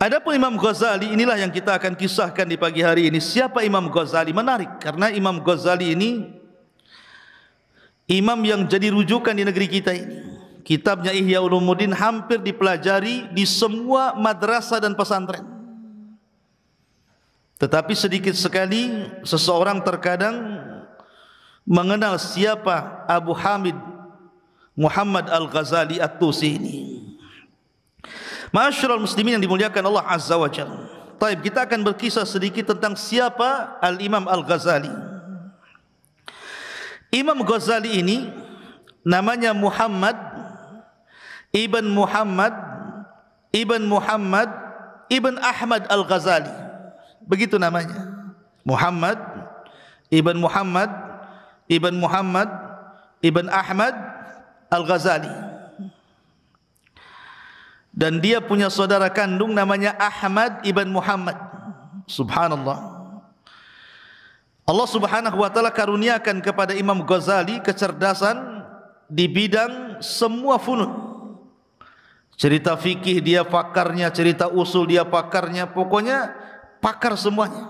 Adapun Imam Ghazali inilah yang kita akan kisahkan di pagi hari ini. Siapa Imam Ghazali? Menarik karena Imam Ghazali ini imam yang jadi rujukan di negeri kita ini. Kitabnya Ihya Ulumuddin hampir dipelajari di semua madrasah dan pesantren. Tetapi sedikit sekali seseorang terkadang mengenal siapa Abu Hamid Muhammad Al-Ghazali At-Tusi ini. Masyurul muslimin yang dimuliakan Allah Azza wa Jal Taib, kita akan berkisah sedikit tentang siapa Al-Imam Al-Ghazali Imam Ghazali ini Namanya Muhammad Ibn Muhammad Ibn Muhammad Ibn Ahmad Al-Ghazali Begitu namanya Muhammad Ibn Muhammad Ibn Muhammad Ibn Ahmad Al-Ghazali dan dia punya saudara kandung namanya Ahmad ibn Muhammad. Subhanallah. Allah Subhanahu wa taala karuniakan kepada Imam Ghazali kecerdasan di bidang semua funun. Cerita fikih dia pakarnya, cerita usul dia pakarnya, pokoknya pakar semuanya.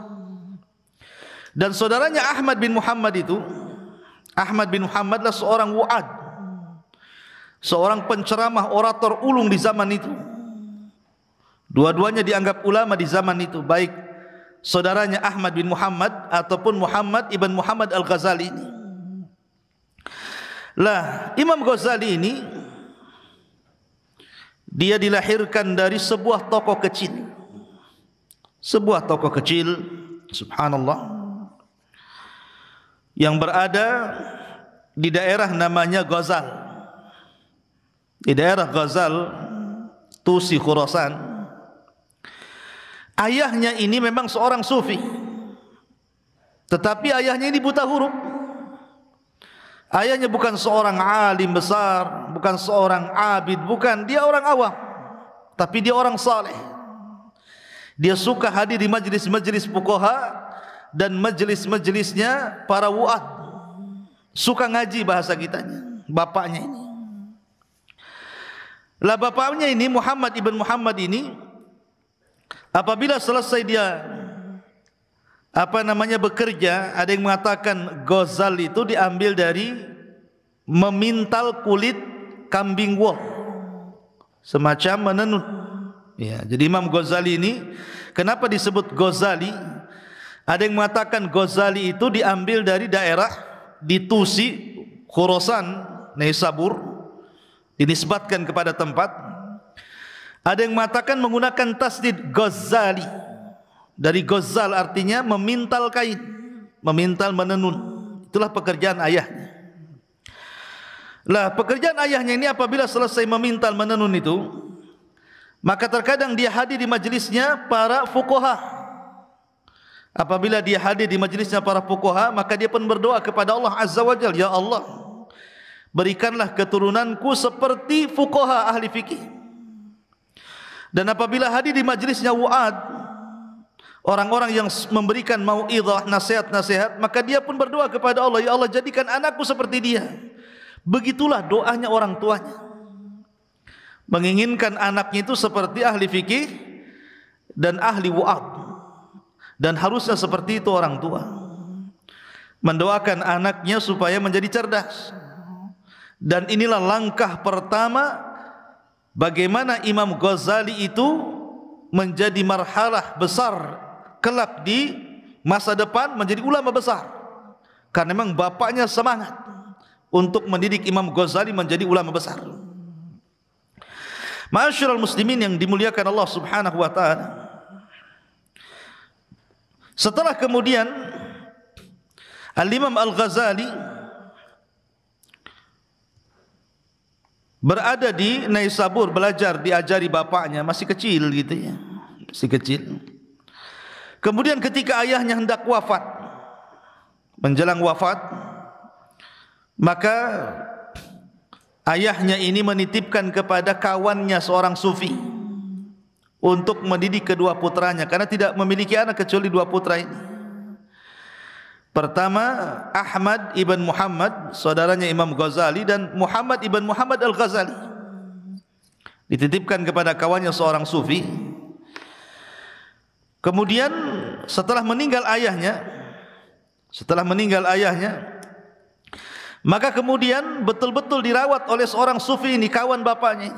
Dan saudaranya Ahmad bin Muhammad itu, Ahmad bin Muhammad adalah seorang wad seorang penceramah orator ulung di zaman itu. Dua-duanya dianggap ulama di zaman itu, baik saudaranya Ahmad bin Muhammad ataupun Muhammad ibn Muhammad Al-Ghazali ini. Lah, Imam Ghazali ini dia dilahirkan dari sebuah tokoh kecil. Sebuah tokoh kecil, subhanallah. Yang berada di daerah namanya Ghazal di daerah Ghazal Tusi Khurasan ayahnya ini memang seorang sufi tetapi ayahnya ini buta huruf ayahnya bukan seorang alim besar bukan seorang abid bukan dia orang awam tapi dia orang saleh dia suka hadir di majelis-majelis pukoha dan majelis-majelisnya para wuat suka ngaji bahasa kitanya bapaknya ini lah bapaknya ini Muhammad ibn Muhammad ini apabila selesai dia apa namanya bekerja, ada yang mengatakan gozal itu diambil dari memintal kulit kambing wol. Semacam menenun. Ya, jadi Imam Ghazali ini kenapa disebut Ghazali? Ada yang mengatakan Ghazali itu diambil dari daerah di Tusi, Khurasan, Naisabur, dinisbatkan kepada tempat. Ada yang mengatakan menggunakan tasdid Ghazali. Dari Ghazal artinya memintal kain, memintal menenun. Itulah pekerjaan ayahnya. Lah, pekerjaan ayahnya ini apabila selesai memintal menenun itu, maka terkadang dia hadir di majelisnya para fukoha Apabila dia hadir di majelisnya para fukoha maka dia pun berdoa kepada Allah Azza wa Jal "Ya Allah, berikanlah keturunanku seperti fukoha ahli fikih. Dan apabila hadir di majlisnya Wa'ad, orang-orang yang memberikan mau'idah, nasihat-nasihat, maka dia pun berdoa kepada Allah, Ya Allah jadikan anakku seperti dia. Begitulah doanya orang tuanya. Menginginkan anaknya itu seperti ahli fikih dan ahli Wa'ad. Dan harusnya seperti itu orang tua. Mendoakan anaknya supaya menjadi cerdas. Dan inilah langkah pertama bagaimana Imam Ghazali itu menjadi marhalah besar kelak di masa depan menjadi ulama besar. Karena memang bapaknya semangat untuk mendidik Imam Ghazali menjadi ulama besar. Masyarul muslimin yang dimuliakan Allah Subhanahu wa taala. Setelah kemudian Al-Imam Al-Ghazali berada di Naisabur belajar diajari bapaknya masih kecil gitu ya masih kecil kemudian ketika ayahnya hendak wafat menjelang wafat maka ayahnya ini menitipkan kepada kawannya seorang sufi untuk mendidik kedua putranya karena tidak memiliki anak kecuali dua putra ini Pertama Ahmad ibn Muhammad saudaranya Imam Ghazali dan Muhammad ibn Muhammad al Ghazali dititipkan kepada kawannya seorang sufi. Kemudian setelah meninggal ayahnya, setelah meninggal ayahnya, maka kemudian betul-betul dirawat oleh seorang sufi ini kawan bapaknya.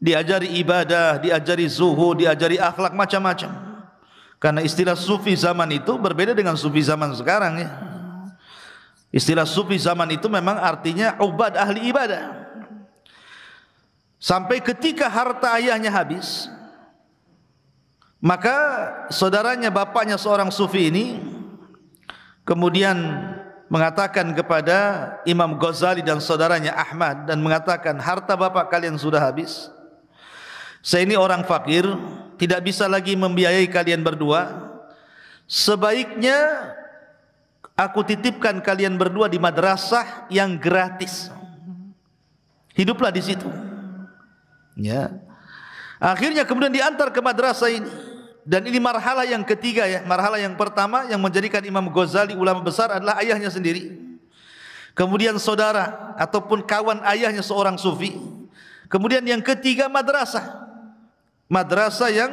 Diajari ibadah, diajari zuhud, diajari akhlak macam-macam. Karena istilah sufi zaman itu berbeda dengan sufi zaman sekarang ya. Istilah sufi zaman itu memang artinya ubad ahli ibadah. Sampai ketika harta ayahnya habis, maka saudaranya bapaknya seorang sufi ini kemudian mengatakan kepada Imam Ghazali dan saudaranya Ahmad dan mengatakan harta bapak kalian sudah habis. Saya ini orang fakir, tidak bisa lagi membiayai kalian berdua, sebaiknya aku titipkan kalian berdua di madrasah yang gratis. Hiduplah di situ. Ya. Akhirnya kemudian diantar ke madrasah ini. Dan ini marhala yang ketiga ya. Marhala yang pertama yang menjadikan Imam Ghazali ulama besar adalah ayahnya sendiri. Kemudian saudara ataupun kawan ayahnya seorang sufi. Kemudian yang ketiga madrasah madrasah yang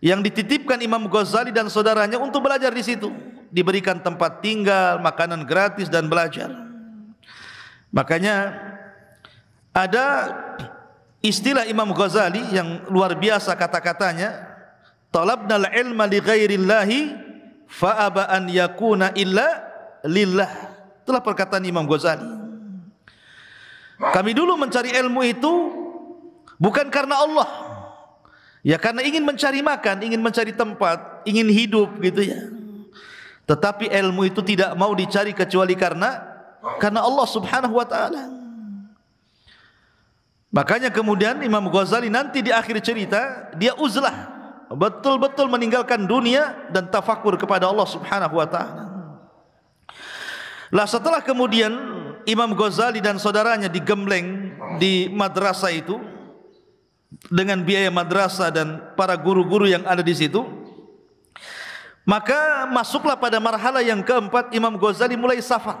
yang dititipkan Imam Ghazali dan saudaranya untuk belajar di situ. Diberikan tempat tinggal, makanan gratis dan belajar. Makanya ada istilah Imam Ghazali yang luar biasa kata-katanya, "Talabnal ilma li ghairillahi fa aba an yakuna illa lillah." Itulah perkataan Imam Ghazali. Kami dulu mencari ilmu itu bukan karena Allah, Ya karena ingin mencari makan, ingin mencari tempat, ingin hidup gitu ya. Tetapi ilmu itu tidak mau dicari kecuali karena karena Allah Subhanahu wa taala. Makanya kemudian Imam Ghazali nanti di akhir cerita dia uzlah, betul-betul meninggalkan dunia dan tafakur kepada Allah Subhanahu wa taala. Lah setelah kemudian Imam Ghazali dan saudaranya digembleng di madrasah itu, dengan biaya madrasah dan para guru-guru yang ada di situ maka masuklah pada marhala yang keempat Imam Ghazali mulai safar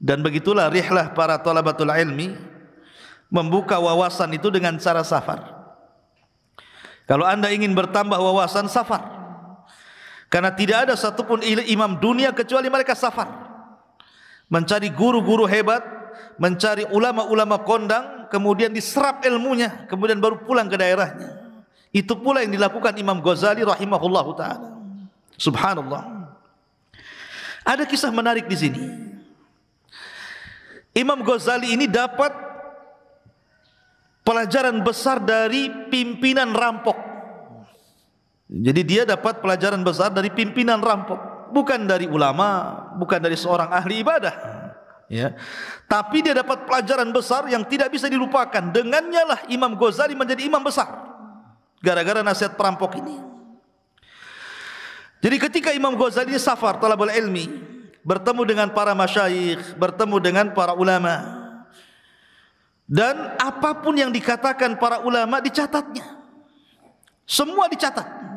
dan begitulah rihlah para talabatul ilmi membuka wawasan itu dengan cara safar kalau anda ingin bertambah wawasan safar karena tidak ada satupun imam dunia kecuali mereka safar mencari guru-guru hebat mencari ulama-ulama kondang kemudian diserap ilmunya, kemudian baru pulang ke daerahnya. Itu pula yang dilakukan Imam Ghazali rahimahullahu taala. Subhanallah. Ada kisah menarik di sini. Imam Ghazali ini dapat pelajaran besar dari pimpinan rampok. Jadi dia dapat pelajaran besar dari pimpinan rampok, bukan dari ulama, bukan dari seorang ahli ibadah ya. Tapi dia dapat pelajaran besar yang tidak bisa dilupakan. Dengannya lah Imam Ghazali menjadi imam besar. Gara-gara nasihat perampok ini. Jadi ketika Imam Ghazali safar talabul ilmi, bertemu dengan para masyayikh, bertemu dengan para ulama. Dan apapun yang dikatakan para ulama dicatatnya. Semua dicatat.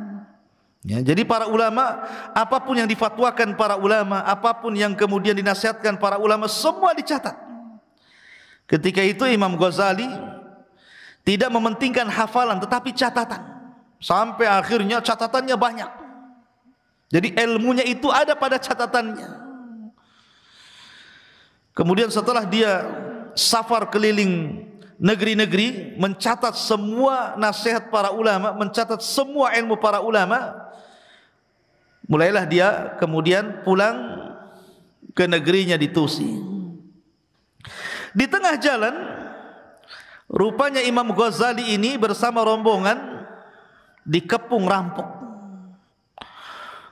Ya, jadi para ulama, apapun yang difatwakan para ulama, apapun yang kemudian dinasihatkan para ulama, semua dicatat. Ketika itu Imam Ghazali tidak mementingkan hafalan, tetapi catatan. Sampai akhirnya catatannya banyak. Jadi ilmunya itu ada pada catatannya. Kemudian setelah dia safar keliling negeri-negeri, mencatat semua nasihat para ulama, mencatat semua ilmu para ulama, Mulailah dia kemudian pulang ke negerinya di Tusi. Di tengah jalan, rupanya Imam Ghazali ini bersama rombongan dikepung rampok.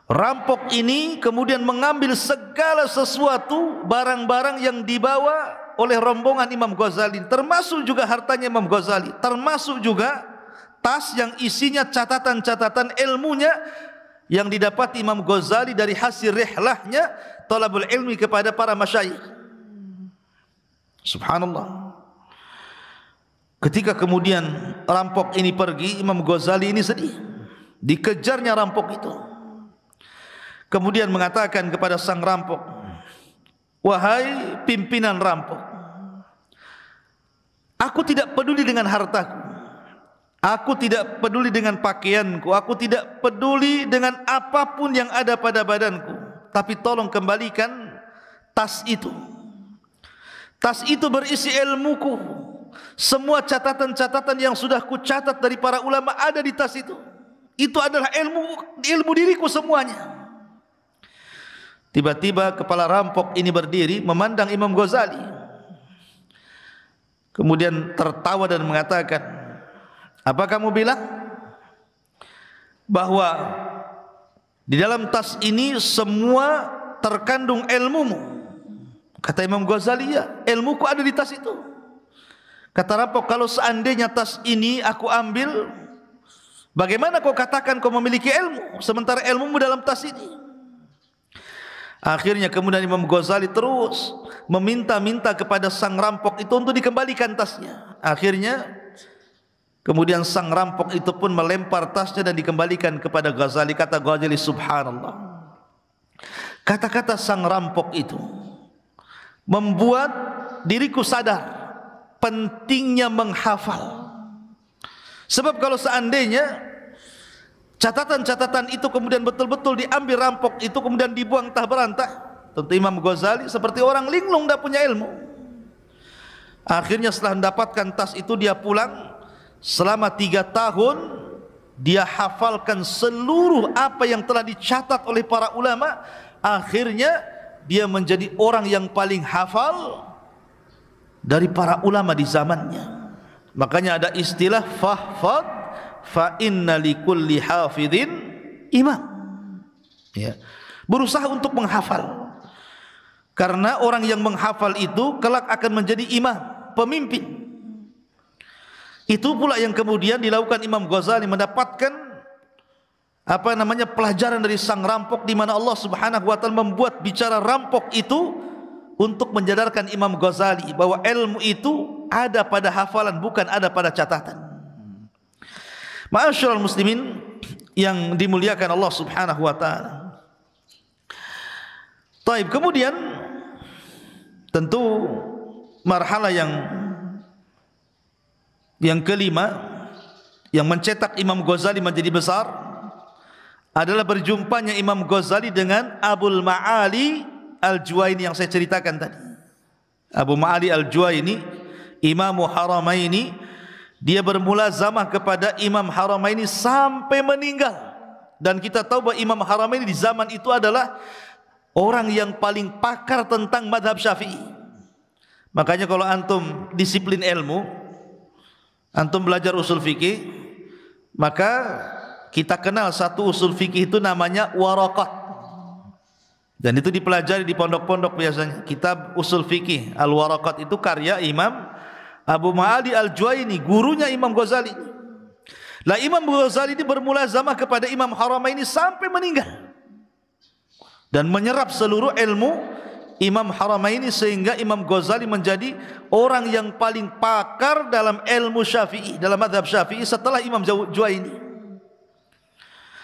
Rampok ini kemudian mengambil segala sesuatu barang-barang yang dibawa oleh rombongan Imam Ghazali, termasuk juga hartanya Imam Ghazali, termasuk juga tas yang isinya catatan-catatan ilmunya yang didapat Imam Ghazali dari hasil rihlahnya talabul ilmi kepada para masyayikh. Subhanallah. Ketika kemudian rampok ini pergi, Imam Ghazali ini sedih. Dikejarnya rampok itu. Kemudian mengatakan kepada sang rampok, "Wahai pimpinan rampok, aku tidak peduli dengan hartaku. Aku tidak peduli dengan pakaianku, aku tidak peduli dengan apapun yang ada pada badanku, tapi tolong kembalikan tas itu. Tas itu berisi ilmuku. Semua catatan-catatan yang sudah kucatat dari para ulama ada di tas itu. Itu adalah ilmu ilmu diriku semuanya. Tiba-tiba kepala rampok ini berdiri memandang Imam Ghazali. Kemudian tertawa dan mengatakan, apa kamu bilang? Bahwa di dalam tas ini semua terkandung ilmumu. Kata Imam Ghazali, ya, ilmuku ada di tas itu. Kata Rampok, kalau seandainya tas ini aku ambil, bagaimana kau katakan kau memiliki ilmu, sementara ilmumu dalam tas ini? Akhirnya kemudian Imam Ghazali terus meminta-minta kepada sang rampok itu untuk dikembalikan tasnya. Akhirnya Kemudian sang rampok itu pun melempar tasnya dan dikembalikan kepada Ghazali. Kata Ghazali, subhanallah. Kata-kata sang rampok itu membuat diriku sadar pentingnya menghafal. Sebab kalau seandainya catatan-catatan itu kemudian betul-betul diambil rampok itu kemudian dibuang tah berantah, tentu Imam Ghazali seperti orang linglung tidak punya ilmu. Akhirnya setelah mendapatkan tas itu dia pulang selama tiga tahun dia hafalkan seluruh apa yang telah dicatat oleh para ulama akhirnya dia menjadi orang yang paling hafal dari para ulama di zamannya makanya ada istilah fahfad fa inna kulli hafidhin imam ya berusaha untuk menghafal karena orang yang menghafal itu kelak akan menjadi imam pemimpin itu pula yang kemudian dilakukan Imam Ghazali mendapatkan apa namanya pelajaran dari sang rampok di mana Allah Subhanahu wa taala membuat bicara rampok itu untuk menjadarkan Imam Ghazali bahwa ilmu itu ada pada hafalan bukan ada pada catatan. Ma'asyiral muslimin yang dimuliakan Allah Subhanahu wa taala. Taib kemudian tentu marhalah yang yang kelima, yang mencetak Imam Ghazali menjadi besar adalah berjumpanya Imam Ghazali dengan Abul Ma'ali Al-Juwaini yang saya ceritakan tadi. Abu Ma'ali Al-Juwaini, Imam Haramaini, dia bermula zamah kepada Imam Haramaini sampai meninggal. Dan kita tahu bahwa Imam Haramaini di zaman itu adalah orang yang paling pakar tentang madhab syafi'i. Makanya kalau antum disiplin ilmu, antum belajar usul fikih, maka kita kenal satu usul fikih itu namanya al-warokot, Dan itu dipelajari di pondok-pondok biasanya. Kitab usul fikih al warokot itu karya Imam Abu Ma'ali al juayni gurunya Imam Ghazali. Lah Imam Ghazali ini bermula zaman kepada Imam ini sampai meninggal. Dan menyerap seluruh ilmu Imam Haramaini sehingga Imam Ghazali menjadi orang yang paling pakar dalam ilmu Syafi'i dalam madhab Syafi'i setelah Imam Juwaini.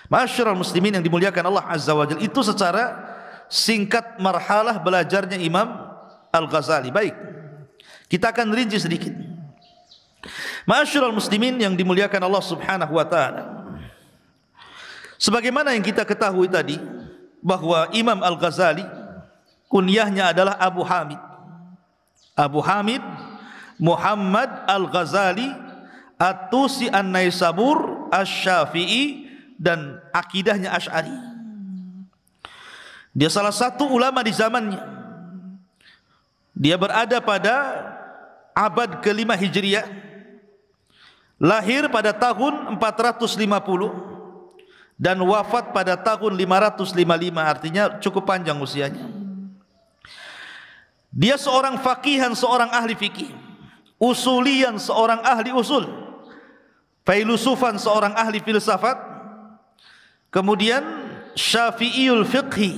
Masyarul muslimin yang dimuliakan Allah Azza wa Jalla itu secara singkat marhalah belajarnya Imam Al-Ghazali. Baik. Kita akan rinci sedikit. Masyarul muslimin yang dimuliakan Allah Subhanahu wa taala. Sebagaimana yang kita ketahui tadi bahwa Imam Al-Ghazali kunyahnya adalah Abu Hamid. Abu Hamid Muhammad Al-Ghazali At-Tusi An-Naisabur Asy-Syafi'i dan akidahnya Asy'ari. Dia salah satu ulama di zamannya. Dia berada pada abad ke-5 Hijriah. Lahir pada tahun 450 dan wafat pada tahun 555 artinya cukup panjang usianya. Dia seorang fakihan, seorang ahli fikih. Usulian, seorang ahli usul. Filusufan, seorang ahli filsafat. Kemudian syafi'iul fiqhi.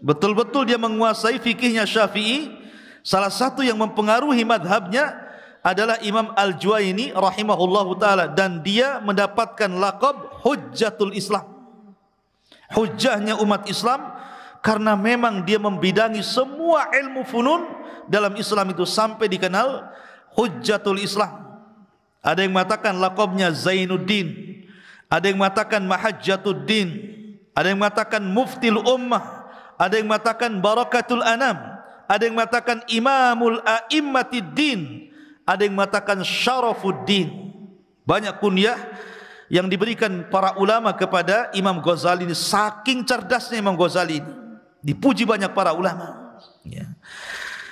Betul-betul dia menguasai fikihnya syafi'i. Salah satu yang mempengaruhi madhabnya adalah Imam Al-Juwaini rahimahullahu ta'ala. Dan dia mendapatkan lakab hujjatul Islam. Hujjahnya umat Islam karena memang dia membidangi semua ilmu funun dalam Islam itu sampai dikenal hujjatul Islam. Ada yang mengatakan lakobnya Zainuddin, ada yang mengatakan Mahajjatuddin, ada yang mengatakan Muftil Ummah, ada yang mengatakan Barakatul Anam, ada yang mengatakan Imamul A'immatiddin, ada yang mengatakan Syarafuddin. Banyak kunyah yang diberikan para ulama kepada Imam Ghazali ini saking cerdasnya Imam Ghazali ini. Dipuji banyak para ulama. Ya.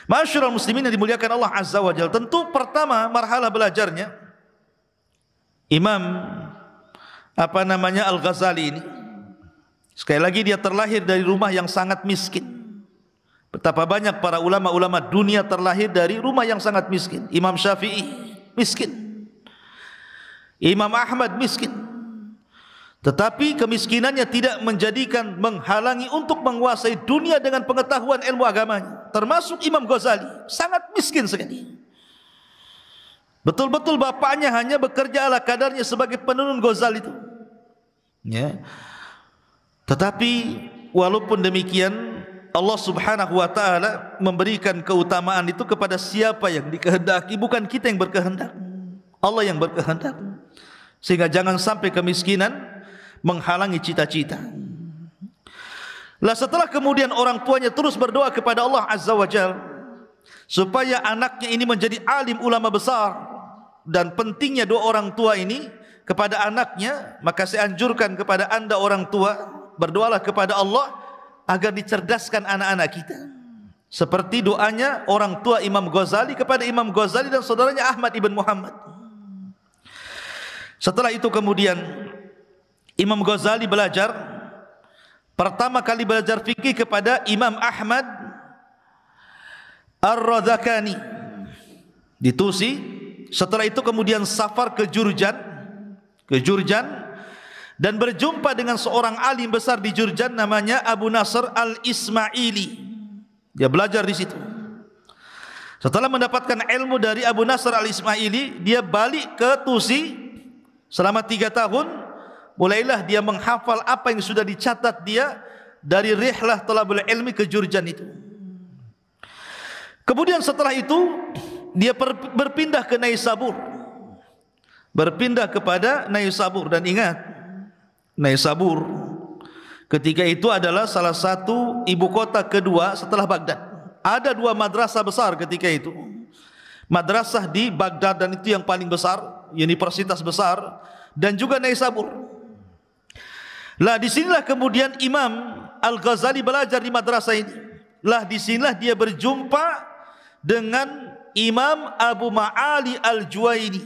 Masyurul muslimin yang dimuliakan Allah Azza wa Jal. Tentu pertama marhalah belajarnya. Imam apa namanya Al-Ghazali ini. Sekali lagi dia terlahir dari rumah yang sangat miskin. Betapa banyak para ulama-ulama dunia terlahir dari rumah yang sangat miskin. Imam Syafi'i miskin. Imam Ahmad miskin. Tetapi kemiskinannya tidak menjadikan menghalangi untuk menguasai dunia dengan pengetahuan ilmu agamanya. Termasuk Imam Ghazali, sangat miskin sekali. Betul-betul bapaknya hanya bekerja ala kadarnya sebagai penurun Ghazali itu. Ya. Tetapi walaupun demikian Allah Subhanahu wa taala memberikan keutamaan itu kepada siapa yang dikehendaki, bukan kita yang berkehendak. Allah yang berkehendak. Sehingga jangan sampai kemiskinan menghalangi cita-cita. Lah setelah kemudian orang tuanya terus berdoa kepada Allah Azza wa Jal supaya anaknya ini menjadi alim ulama besar dan pentingnya dua orang tua ini kepada anaknya, maka saya anjurkan kepada Anda orang tua, berdoalah kepada Allah agar dicerdaskan anak-anak kita. Seperti doanya orang tua Imam Ghazali kepada Imam Ghazali dan saudaranya Ahmad ibn Muhammad. Setelah itu kemudian Imam Ghazali belajar pertama kali belajar fikih kepada Imam Ahmad Ar-Radhakani di Tusi. Setelah itu kemudian safar ke Jurjan, ke Jurjan dan berjumpa dengan seorang alim besar di Jurjan namanya Abu Nasr Al-Ismaili. Dia belajar di situ. Setelah mendapatkan ilmu dari Abu Nasr Al-Ismaili, dia balik ke Tusi selama tiga tahun Mulailah dia menghafal apa yang sudah dicatat dia dari rihlah talabul ilmi ke jurjan itu. Kemudian setelah itu dia berpindah ke Naisabur. Berpindah kepada Naisabur dan ingat Naisabur ketika itu adalah salah satu ibu kota kedua setelah Baghdad. Ada dua madrasah besar ketika itu. Madrasah di Baghdad dan itu yang paling besar, universitas besar dan juga Naisabur. Lah disinilah kemudian Imam Al-Ghazali belajar di madrasah ini. Lah disinilah dia berjumpa dengan Imam Abu Ma'ali Al-Juwaini.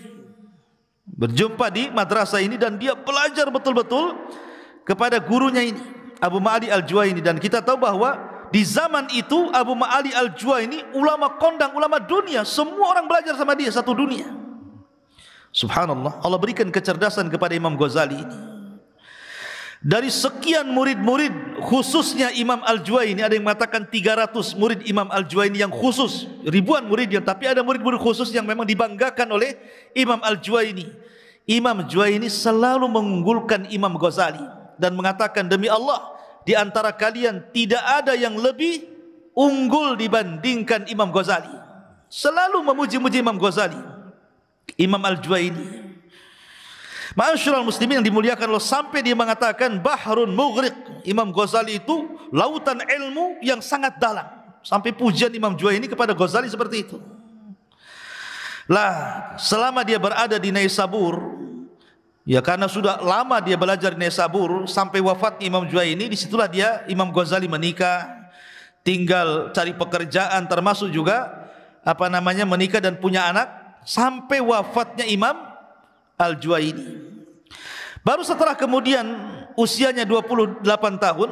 Berjumpa di madrasah ini dan dia belajar betul-betul kepada gurunya ini. Abu Ma'ali Al-Juwaini. Dan kita tahu bahwa di zaman itu Abu Ma'ali Al-Juwaini ulama kondang, ulama dunia. Semua orang belajar sama dia, satu dunia. Subhanallah, Allah berikan kecerdasan kepada Imam Ghazali ini. Dari sekian murid-murid khususnya Imam Al-Juwaini ada yang mengatakan 300 murid Imam Al-Juwaini yang khusus, ribuan muridnya tapi ada murid-murid khusus yang memang dibanggakan oleh Imam Al-Juwaini. Imam Juwaini selalu mengunggulkan Imam Ghazali dan mengatakan demi Allah di antara kalian tidak ada yang lebih unggul dibandingkan Imam Ghazali. Selalu memuji-muji Imam Ghazali. Imam Al-Juwaini Ma'asyiral muslimin yang dimuliakan Allah sampai dia mengatakan bahrun mughriq. Imam Ghazali itu lautan ilmu yang sangat dalam. Sampai pujian Imam Jua ini kepada Ghazali seperti itu. Lah, selama dia berada di Naisabur, ya karena sudah lama dia belajar di Naisabur sampai wafat Imam Jua ini disitulah dia Imam Ghazali menikah, tinggal cari pekerjaan termasuk juga apa namanya menikah dan punya anak sampai wafatnya Imam al ini. Baru setelah kemudian usianya 28 tahun,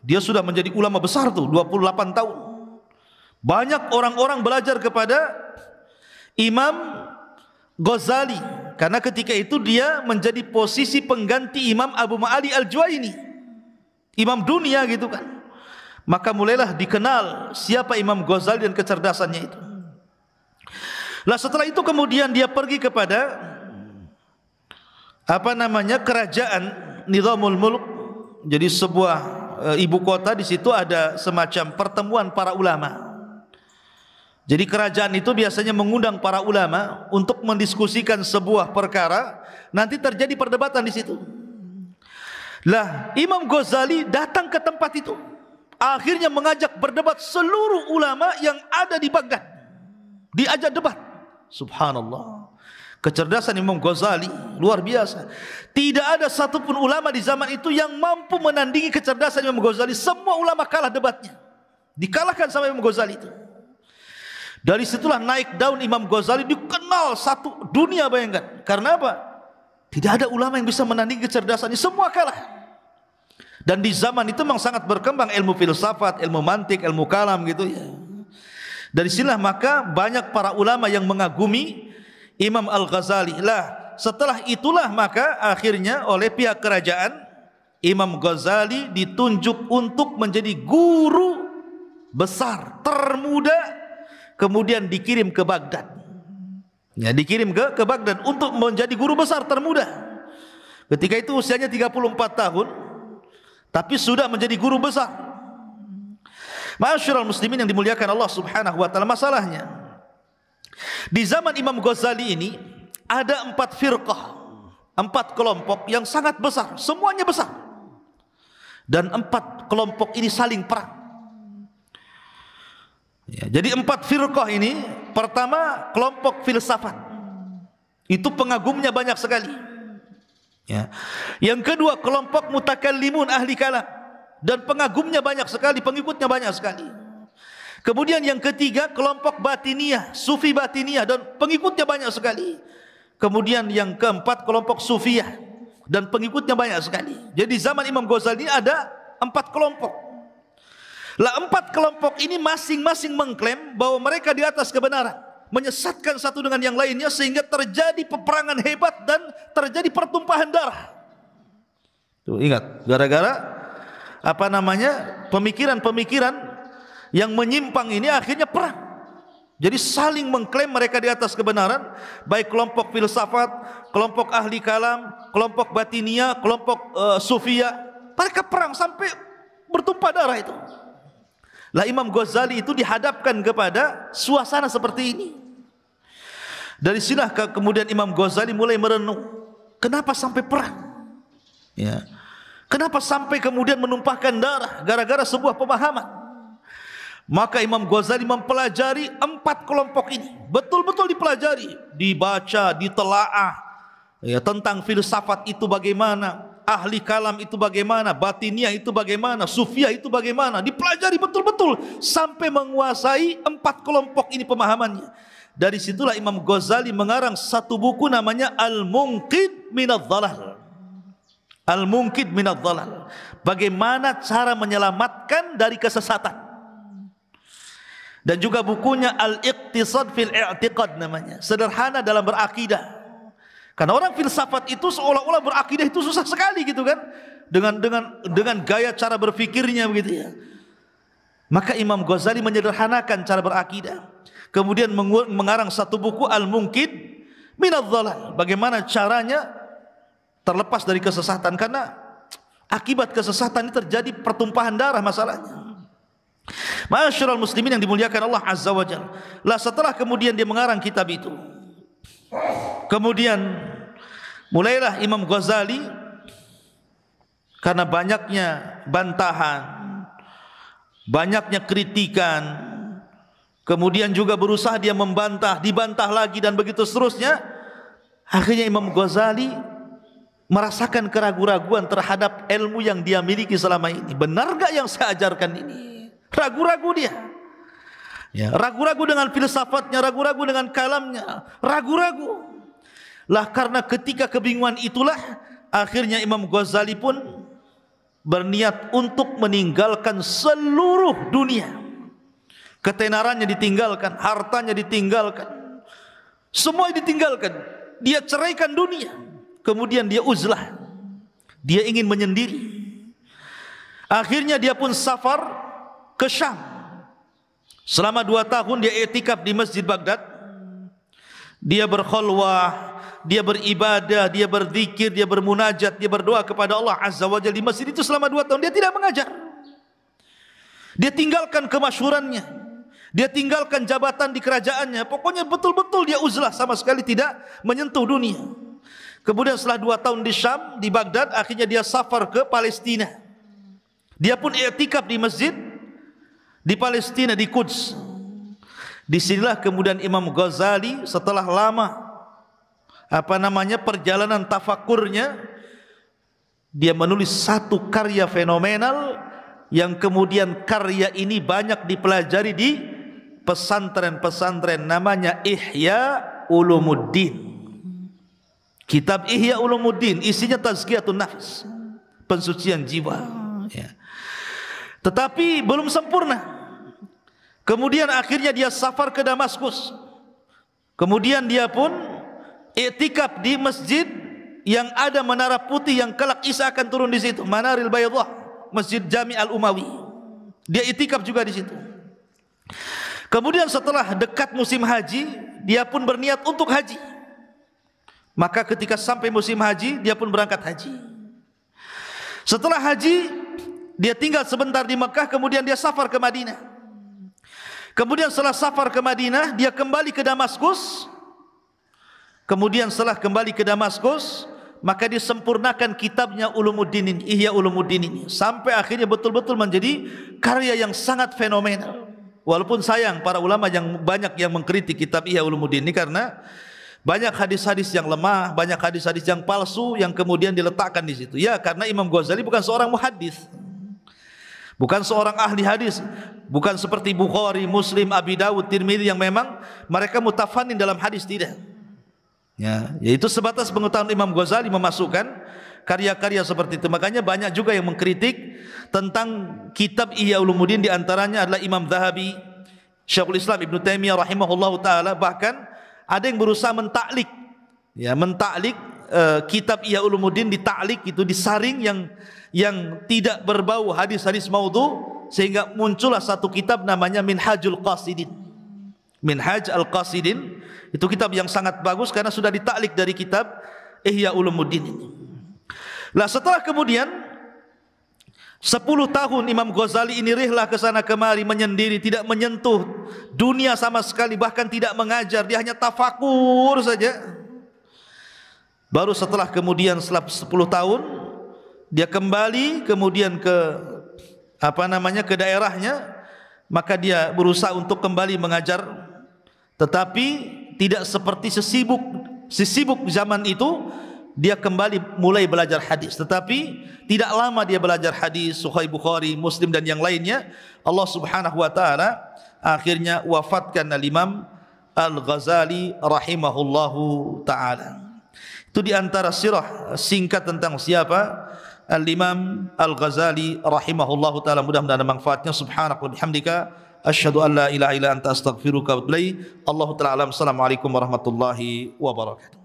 dia sudah menjadi ulama besar tuh, 28 tahun. Banyak orang-orang belajar kepada Imam Ghazali karena ketika itu dia menjadi posisi pengganti Imam Abu Ma'ali Al-Juwaini. Imam dunia gitu kan. Maka mulailah dikenal siapa Imam Ghazali dan kecerdasannya itu. Lah setelah itu kemudian dia pergi kepada apa namanya kerajaan nizamul mulk jadi sebuah e, ibu kota di situ ada semacam pertemuan para ulama jadi kerajaan itu biasanya mengundang para ulama untuk mendiskusikan sebuah perkara nanti terjadi perdebatan di situ lah Imam Ghazali datang ke tempat itu akhirnya mengajak berdebat seluruh ulama yang ada di Baghdad diajak debat subhanallah Kecerdasan Imam Ghazali luar biasa. Tidak ada satupun ulama di zaman itu yang mampu menandingi kecerdasan Imam Ghazali. Semua ulama kalah debatnya. Dikalahkan sama Imam Ghazali itu. Dari situlah naik daun Imam Ghazali dikenal satu dunia bayangkan. Karena apa? Tidak ada ulama yang bisa menandingi kecerdasannya. Semua kalah. Dan di zaman itu memang sangat berkembang ilmu filsafat, ilmu mantik, ilmu kalam gitu ya. Dari sinilah maka banyak para ulama yang mengagumi Imam Al-Ghazali lah setelah itulah maka akhirnya oleh pihak kerajaan Imam Ghazali ditunjuk untuk menjadi guru besar termuda kemudian dikirim ke Baghdad ya dikirim ke ke Baghdad untuk menjadi guru besar termuda ketika itu usianya 34 tahun tapi sudah menjadi guru besar Masyurul muslimin yang dimuliakan Allah subhanahu wa ta'ala masalahnya di zaman Imam Ghazali ini ada empat firqah, empat kelompok yang sangat besar, semuanya besar. Dan empat kelompok ini saling perang. Ya, jadi empat firqah ini pertama kelompok filsafat. Itu pengagumnya banyak sekali. Ya. Yang kedua kelompok mutakallimun ahli kalam dan pengagumnya banyak sekali, pengikutnya banyak sekali. Kemudian yang ketiga kelompok Batiniyah, Sufi Batiniyah dan pengikutnya banyak sekali. Kemudian yang keempat kelompok sufiah dan pengikutnya banyak sekali. Jadi zaman Imam Ghazali ada empat kelompok. Lah empat kelompok ini masing-masing mengklaim bahwa mereka di atas kebenaran. Menyesatkan satu dengan yang lainnya sehingga terjadi peperangan hebat dan terjadi pertumpahan darah. Tuh, ingat, gara-gara apa namanya pemikiran-pemikiran yang menyimpang ini akhirnya perang. Jadi saling mengklaim mereka di atas kebenaran, baik kelompok filsafat, kelompok ahli kalam, kelompok batinia, kelompok uh, sufia. Mereka perang sampai bertumpah darah itu. Lah Imam Ghazali itu dihadapkan kepada suasana seperti ini. Dari sinilah ke kemudian Imam Ghazali mulai merenung, kenapa sampai perang? Ya. Kenapa sampai kemudian menumpahkan darah gara-gara sebuah pemahaman? Maka Imam Ghazali mempelajari empat kelompok ini. Betul-betul dipelajari, dibaca, ditelaah. Ya, tentang filsafat itu bagaimana, ahli kalam itu bagaimana, batinia itu bagaimana, sufia itu bagaimana. Dipelajari betul-betul sampai menguasai empat kelompok ini pemahamannya. Dari situlah Imam Ghazali mengarang satu buku namanya al mungkid Minad Dhalal. al mungkid Minad Dhalal. Bagaimana cara menyelamatkan dari kesesatan dan juga bukunya Al-Iqtisad fil I'tiqad namanya. Sederhana dalam berakidah. Karena orang filsafat itu seolah-olah berakidah itu susah sekali gitu kan. Dengan dengan dengan gaya cara berfikirnya begitu ya. Maka Imam Ghazali menyederhanakan cara berakidah. Kemudian mengarang satu buku Al-Mungkin min Bagaimana caranya terlepas dari kesesatan karena akibat kesesatan ini terjadi pertumpahan darah masalahnya. Masyarul muslimin yang dimuliakan Allah Azza wa Jal. Lah setelah kemudian dia mengarang kitab itu. Kemudian mulailah Imam Ghazali karena banyaknya bantahan, banyaknya kritikan, kemudian juga berusaha dia membantah, dibantah lagi dan begitu seterusnya. Akhirnya Imam Ghazali merasakan keraguan keraguan terhadap ilmu yang dia miliki selama ini. Benar gak yang saya ajarkan ini? Ragu-ragu dia. Ya, ragu-ragu dengan filsafatnya, ragu-ragu dengan kalamnya, ragu-ragu. Lah karena ketika kebingungan itulah akhirnya Imam Ghazali pun berniat untuk meninggalkan seluruh dunia. Ketenarannya ditinggalkan, hartanya ditinggalkan. Semua ditinggalkan. Dia ceraikan dunia. Kemudian dia uzlah. Dia ingin menyendiri. Akhirnya dia pun safar ke Syam. Selama dua tahun dia etikaf di Masjid Baghdad. Dia berkhulwah, dia beribadah, dia berzikir, dia bermunajat, dia berdoa kepada Allah Azza wa Jalla di masjid itu selama dua tahun. Dia tidak mengajar. Dia tinggalkan kemasyurannya. Dia tinggalkan jabatan di kerajaannya. Pokoknya betul-betul dia uzlah sama sekali tidak menyentuh dunia. Kemudian setelah dua tahun di Syam, di Baghdad, akhirnya dia safar ke Palestina. Dia pun etikaf di masjid di Palestina di Quds. Disinilah kemudian Imam Ghazali setelah lama apa namanya perjalanan tafakurnya dia menulis satu karya fenomenal yang kemudian karya ini banyak dipelajari di pesantren-pesantren namanya Ihya Ulumuddin. Kitab Ihya Ulumuddin isinya tazkiyatun nafs, pensucian jiwa. Oh, ya. Tetapi belum sempurna. Kemudian akhirnya dia safar ke Damaskus. Kemudian dia pun itikaf di masjid yang ada menara putih yang kelak Isa akan turun di situ, Manaril Bayadhah, Masjid Jami Al Umawi. Dia itikaf juga di situ. Kemudian setelah dekat musim haji, dia pun berniat untuk haji. Maka ketika sampai musim haji, dia pun berangkat haji. Setelah haji, dia tinggal sebentar di Mekah, kemudian dia safar ke Madinah. Kemudian setelah safar ke Madinah, dia kembali ke Damaskus. Kemudian setelah kembali ke Damaskus, maka disempurnakan kitabnya Ulumuddin Ihya Ulumuddin ini sampai akhirnya betul-betul menjadi karya yang sangat fenomenal. Walaupun sayang para ulama yang banyak yang mengkritik kitab Ihya Ulumuddin ini karena banyak hadis-hadis yang lemah, banyak hadis-hadis yang palsu yang kemudian diletakkan di situ. Ya, karena Imam Ghazali bukan seorang muhaddis. Bukan seorang ahli hadis, bukan seperti Bukhari, Muslim, Abi Dawud, Tirmidzi yang memang mereka mutafanin dalam hadis tidak. Ya, yaitu sebatas pengetahuan Imam Ghazali memasukkan karya-karya seperti itu. Makanya banyak juga yang mengkritik tentang kitab Ihya Ulumuddin di antaranya adalah Imam Zahabi, Syekhul Islam Ibn Taimiyah rahimahullah taala bahkan ada yang berusaha mentaklik ya mentaklik uh, kitab Iya Ulumuddin ditaklik itu disaring yang yang tidak berbau hadis-hadis maudhu sehingga muncullah satu kitab namanya Minhajul Qasidin. Minhaj Al-Qasidin itu kitab yang sangat bagus karena sudah ditaklik dari kitab Ihya Ulumuddin ini. Lah setelah kemudian 10 tahun Imam Ghazali ini rihlah ke sana kemari menyendiri, tidak menyentuh dunia sama sekali, bahkan tidak mengajar, dia hanya tafakur saja Baru setelah kemudian setelah 10 tahun dia kembali kemudian ke apa namanya ke daerahnya maka dia berusaha untuk kembali mengajar tetapi tidak seperti sesibuk sesibuk zaman itu dia kembali mulai belajar hadis tetapi tidak lama dia belajar hadis Sahih Bukhari Muslim dan yang lainnya Allah Subhanahu wa taala akhirnya wafatkan Al Imam Al-Ghazali rahimahullahu taala Itu di antara sirah eh, singkat tentang siapa Al-Imam Al-Ghazali rahimahullah taala mudah-mudahan ada manfaatnya subhanak bihamdika asyhadu an la ilaha illa anta astaghfiruka wa atubu Allahu taala alam assalamualaikum warahmatullahi wabarakatuh